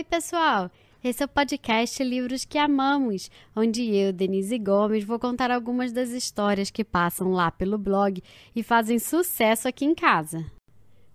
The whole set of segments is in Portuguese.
Oi, pessoal! Esse é o podcast Livros que Amamos, onde eu, Denise Gomes, vou contar algumas das histórias que passam lá pelo blog e fazem sucesso aqui em casa.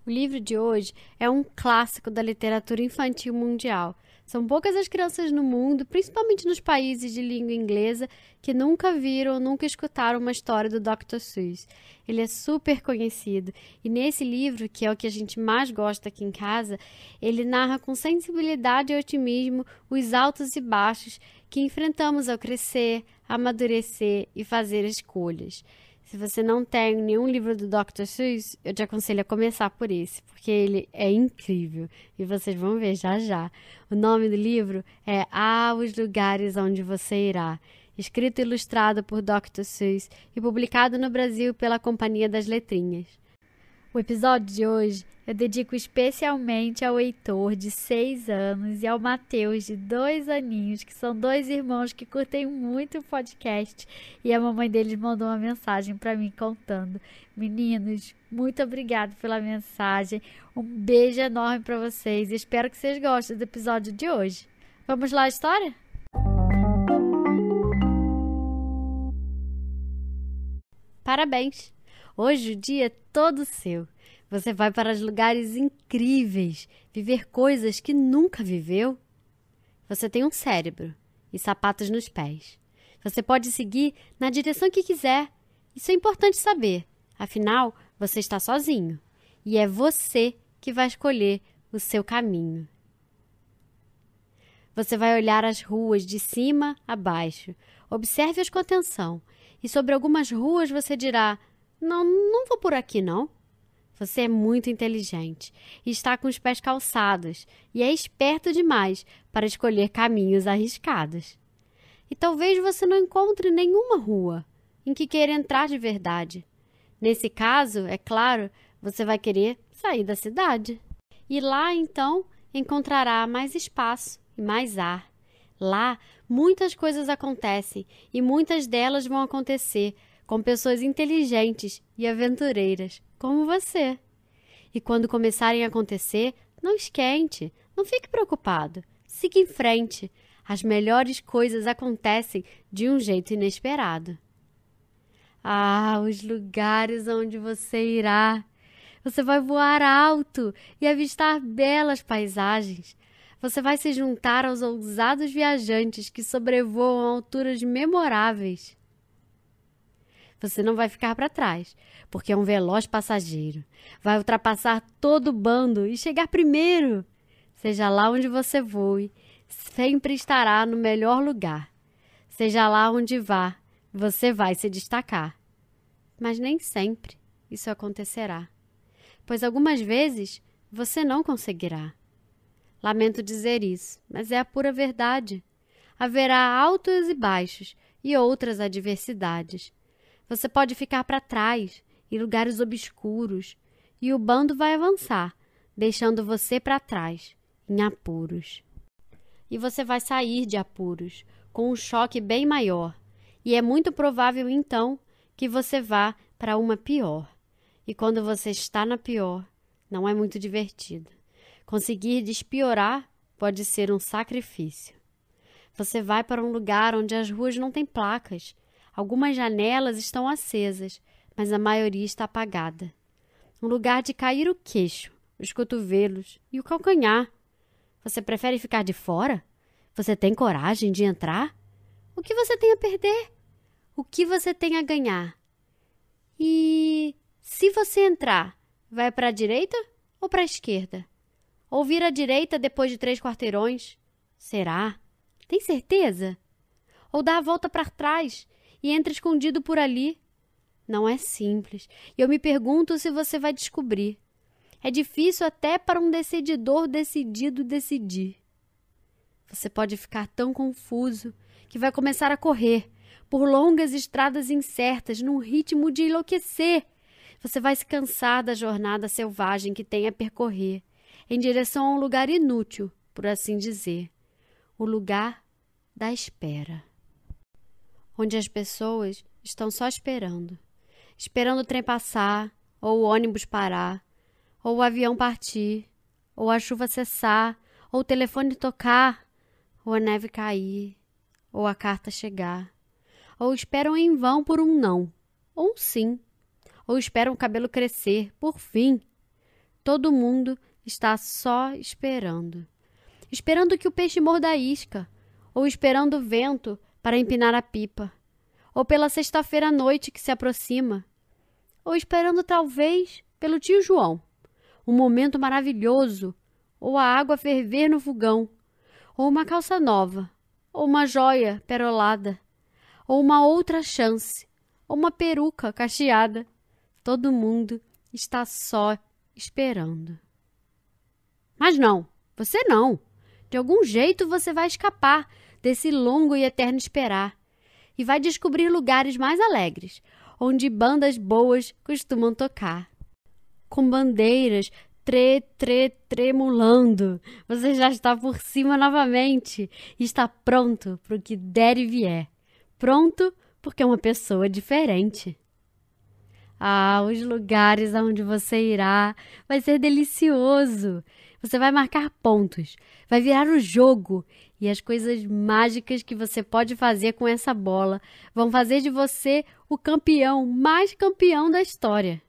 O livro de hoje é um clássico da literatura infantil mundial. São poucas as crianças no mundo, principalmente nos países de língua inglesa, que nunca viram ou nunca escutaram uma história do Dr. Seuss. Ele é super conhecido e nesse livro, que é o que a gente mais gosta aqui em casa, ele narra com sensibilidade e otimismo os altos e baixos que enfrentamos ao crescer, amadurecer e fazer escolhas. Se você não tem nenhum livro do Dr. Seuss, eu te aconselho a começar por esse, porque ele é incrível e vocês vão ver já já. O nome do livro é Ah, os lugares onde você irá, escrito e ilustrado por Dr. Seuss e publicado no Brasil pela Companhia das Letrinhas. O episódio de hoje eu dedico especialmente ao Heitor, de 6 anos, e ao Matheus, de 2 aninhos, que são dois irmãos que curtem muito o podcast. E a mamãe deles mandou uma mensagem para mim contando. Meninos, muito obrigado pela mensagem. Um beijo enorme para vocês. e Espero que vocês gostem do episódio de hoje. Vamos lá, história? Parabéns! Hoje o dia é todo seu. Você vai para lugares incríveis, viver coisas que nunca viveu. Você tem um cérebro e sapatos nos pés. Você pode seguir na direção que quiser. Isso é importante saber. Afinal, você está sozinho e é você que vai escolher o seu caminho. Você vai olhar as ruas de cima a baixo. Observe-as com atenção. E sobre algumas ruas você dirá: não, não vou por aqui, não. Você é muito inteligente e está com os pés calçados e é esperto demais para escolher caminhos arriscados. E talvez você não encontre nenhuma rua em que queira entrar de verdade. Nesse caso, é claro, você vai querer sair da cidade. E lá, então, encontrará mais espaço e mais ar. Lá, muitas coisas acontecem e muitas delas vão acontecer com pessoas inteligentes e aventureiras, como você. E quando começarem a acontecer, não esquente, não fique preocupado, siga em frente. As melhores coisas acontecem de um jeito inesperado. Ah, os lugares onde você irá! Você vai voar alto e avistar belas paisagens. Você vai se juntar aos ousados viajantes que sobrevoam alturas memoráveis. Você não vai ficar para trás, porque é um veloz passageiro. Vai ultrapassar todo o bando e chegar primeiro. Seja lá onde você voe, sempre estará no melhor lugar. Seja lá onde vá, você vai se destacar. Mas nem sempre isso acontecerá, pois algumas vezes você não conseguirá. Lamento dizer isso, mas é a pura verdade. Haverá altos e baixos e outras adversidades você pode ficar para trás, em lugares obscuros, e o bando vai avançar, deixando você para trás, em apuros. E você vai sair de apuros, com um choque bem maior, e é muito provável então que você vá para uma pior. E quando você está na pior, não é muito divertido. Conseguir despiorar pode ser um sacrifício. Você vai para um lugar onde as ruas não têm placas Algumas janelas estão acesas, mas a maioria está apagada. Um lugar de cair o queixo, os cotovelos e o calcanhar. Você prefere ficar de fora? Você tem coragem de entrar? O que você tem a perder? O que você tem a ganhar? E se você entrar, vai para a direita ou para a esquerda? Ou vir à direita depois de três quarteirões? Será? Tem certeza? Ou dá a volta para trás e entra escondido por ali. Não é simples. E eu me pergunto se você vai descobrir. É difícil até para um decididor decidido decidir. Você pode ficar tão confuso que vai começar a correr por longas estradas incertas num ritmo de enlouquecer. Você vai se cansar da jornada selvagem que tem a percorrer em direção a um lugar inútil, por assim dizer o lugar da espera onde as pessoas estão só esperando esperando o trem passar, ou o ônibus parar, ou o avião partir, ou a chuva cessar, ou o telefone tocar, ou a neve cair, ou a carta chegar, ou esperam em vão por um não, ou um sim, ou esperam o cabelo crescer, por fim. Todo mundo está só esperando. Esperando que o peixe morda a isca, ou esperando o vento, para empinar a pipa, ou pela sexta-feira à noite que se aproxima, ou esperando talvez pelo tio João, um momento maravilhoso, ou a água ferver no fogão, ou uma calça nova, ou uma joia perolada, ou uma outra chance, ou uma peruca cacheada. Todo mundo está só esperando. Mas não, você não. De algum jeito você vai escapar desse longo e eterno esperar, e vai descobrir lugares mais alegres, onde bandas boas costumam tocar. Com bandeiras tre, tre, tremulando, você já está por cima novamente e está pronto para o que der e vier. Pronto porque é uma pessoa diferente. Ah, os lugares aonde você irá vai ser delicioso. Você vai marcar pontos, vai virar o jogo e as coisas mágicas que você pode fazer com essa bola vão fazer de você o campeão mais campeão da história.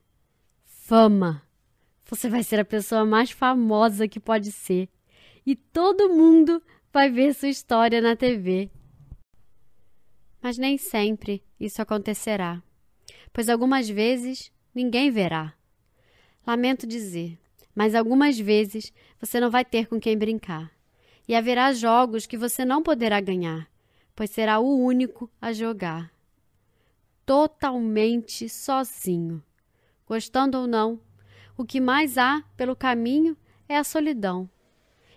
Fama. Você vai ser a pessoa mais famosa que pode ser. E todo mundo vai ver sua história na TV. Mas nem sempre isso acontecerá, pois algumas vezes ninguém verá. Lamento dizer, mas algumas vezes você não vai ter com quem brincar e haverá jogos que você não poderá ganhar, pois será o único a jogar. Totalmente sozinho. Gostando ou não, o que mais há pelo caminho é a solidão.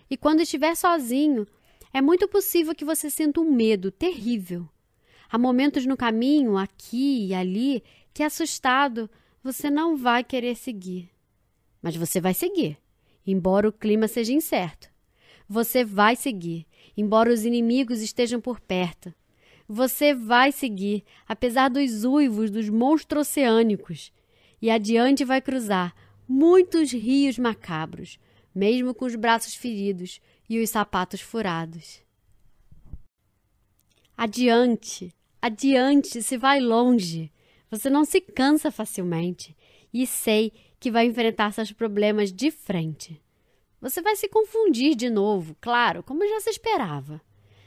E quando estiver sozinho, é muito possível que você sinta um medo terrível. Há momentos no caminho, aqui e ali, que assustado você não vai querer seguir. Mas você vai seguir, embora o clima seja incerto. Você vai seguir, embora os inimigos estejam por perto. Você vai seguir, apesar dos uivos dos monstros oceânicos. E adiante vai cruzar muitos rios macabros, mesmo com os braços feridos e os sapatos furados. Adiante, adiante, se vai longe. Você não se cansa facilmente e sei que vai enfrentar seus problemas de frente. Você vai se confundir de novo, claro, como já se esperava.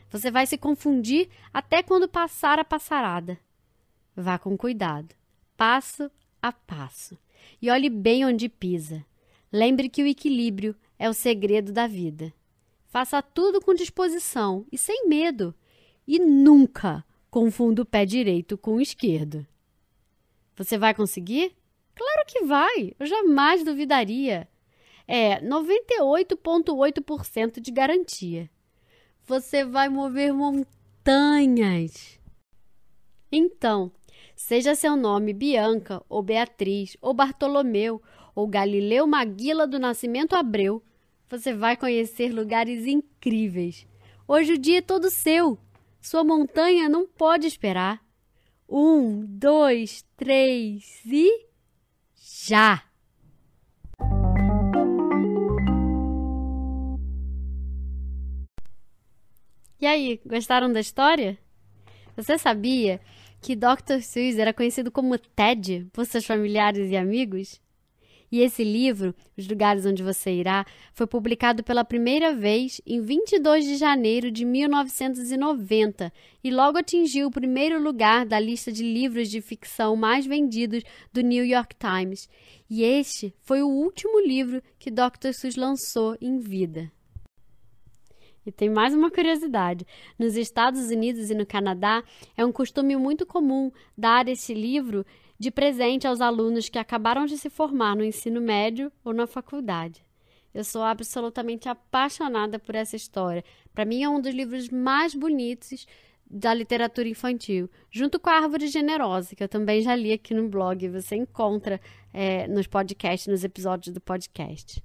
Você vai se confundir até quando passar a passarada. Vá com cuidado, passo a passo, e olhe bem onde pisa. Lembre que o equilíbrio é o segredo da vida. Faça tudo com disposição e sem medo, e nunca confunda o pé direito com o esquerdo. Você vai conseguir? Claro que vai! Eu jamais duvidaria! é 98,8% de garantia. Você vai mover montanhas. Então, seja seu nome Bianca ou Beatriz ou Bartolomeu ou Galileu Maguila do Nascimento Abreu, você vai conhecer lugares incríveis. Hoje o dia é todo seu. Sua montanha não pode esperar. Um, dois, três e. Já! E aí, gostaram da história? Você sabia que Dr. Seuss era conhecido como Ted por seus familiares e amigos? E esse livro, Os Lugares Onde Você Irá, foi publicado pela primeira vez em 22 de janeiro de 1990 e logo atingiu o primeiro lugar da lista de livros de ficção mais vendidos do New York Times. E este foi o último livro que Dr. Seuss lançou em vida. E tem mais uma curiosidade. Nos Estados Unidos e no Canadá, é um costume muito comum dar esse livro de presente aos alunos que acabaram de se formar no ensino médio ou na faculdade. Eu sou absolutamente apaixonada por essa história. Para mim, é um dos livros mais bonitos da literatura infantil, junto com a Árvore Generosa, que eu também já li aqui no blog. Você encontra é, nos podcasts, nos episódios do podcast.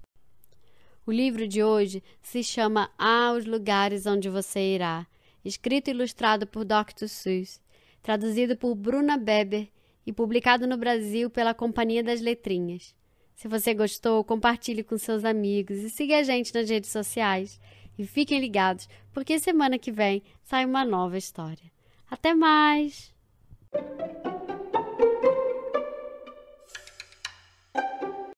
O livro de hoje se chama Aos Lugares Onde Você Irá, escrito e ilustrado por Dr. Seuss, traduzido por Bruna Beber e publicado no Brasil pela Companhia das Letrinhas. Se você gostou, compartilhe com seus amigos e siga a gente nas redes sociais. E fiquem ligados, porque semana que vem sai uma nova história. Até mais!